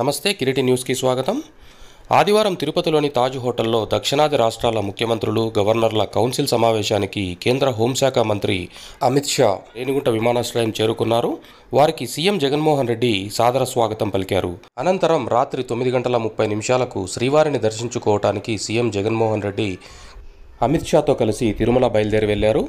నమస్తే కిరీటి న్యూస్కి స్వాగతం ఆదివారం తిరుపతిలోని తాజ్ హోటల్లో దక్షిణాది రాష్ట్రాల ముఖ్యమంత్రులు గవర్నర్ల కౌన్సిల్ సమావేశానికి కేంద్ర హోంశాఖ మంత్రి అమిత్ షా రేణిగుంట విమానాశ్రయం చేరుకున్నారు వారికి సీఎం జగన్మోహన్ రెడ్డి సాదర స్వాగతం పలికారు అనంతరం రాత్రి తొమ్మిది గంటల ముప్పై నిమిషాలకు శ్రీవారిని దర్శించుకోవటానికి సీఎం జగన్మోహన్ రెడ్డి అమిత్ షాతో కలిసి తిరుమల బయలుదేరి వెళ్లారు